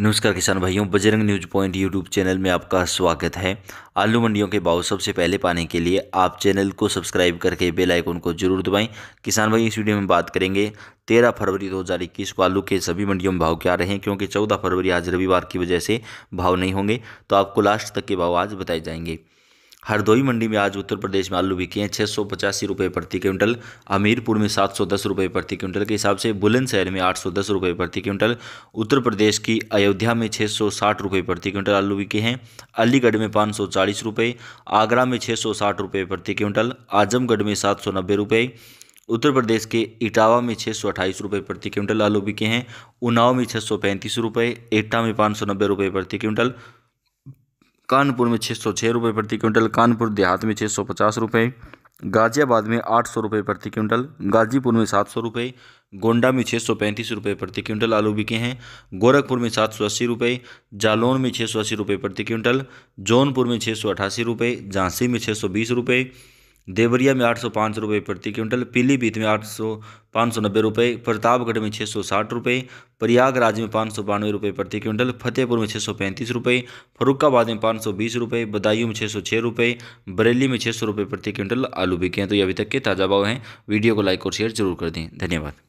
नमस्कार किसान भाइयों Bajrang News Point YouTube channel में आपका स्वागत है आलू मंडियों के भाव सबसे पहले पाने के लिए आप चैनल को सब्सक्राइब करके बेल आइकन को जरूर दबाएं किसान भाई इस वीडियो में बात करेंगे 13 फरवरी 2021 को आलू के सभी मंडियों में भाव क्या रहे हैं क्योंकि 14 फरवरी आज रविवार की वजह से भाव नहीं होंगे तो आपको लास्ट तक के भाव आज बताए जाएंगे हरदोई मंडी में आज उत्तर प्रदेश में आलू बिके हैं छः सौ पचासी रुपये प्रति क्विंटल हमीरपुर में सात सौ दस रुपये प्रति क्विंटल के हिसाब से बुलंदशहर में आठ सौ दस रुपये प्रति क्विंटल उत्तर प्रदेश की अयोध्या में छः सौ साठ रुपये प्रति क्विंटल आलू बिके हैं अलीगढ़ में पाँच सौ चालीस रुपये आगरा में छः सौ साठ रुपये प्रति क्विंटल आजमगढ़ में सात सौ नब्बे रुपये उत्तर प्रदेश के इटावा में छः सौ अट्ठाईस रुपये प्रति क्विंटल आलू बिके हैं उन्नाव में छः सौ पैंतीस रुपये एटा में पाँच सौ नब्बे रुपये प्रति क्विंटल कानपुर में छः सौ छः रुपये प्रति क्विंटल कानपुर देहात में छः सौ पचास रुपये गाजियाबाद में आठ सौ रुपये प्रति क्विंटल गाजीपुर में सात सौ रुपये गोंडा में छः सौ पैंतीस रुपये प्रति क्विंटल आलू बिके हैं गोरखपुर में सात सौ अस्सी रुपये जालौन में छः सौ अस्सी रुपये प्रति क्विंटल जौनपुर में छः सौ अठासी रुपये झांसी में छः सौ बीस रुपये देवरिया में आठ सौ पाँच रुपये प्रति क्विंटल पीलीभीत में आठ सौ पाँच सौ नब्बे रुपये प्रतापगढ़ में छः सौ साठ रुपये प्रयागराज में पाँच सौ बानवे रुपये प्रति क्विंटल फतेहपुर में छः सौ पैंतीस रुपये फरुखाबाद में पाँच सौ बीस रुपये बदायूं में छः सौ छः रुपये बरेली में छः सौ रुपये प्रति क्विंटल आलू बिके हैं तो ये अभी तक के ताज़ा भाव हैं वीडियो को लाइक और शेयर जरूर कर दें धन्यवाद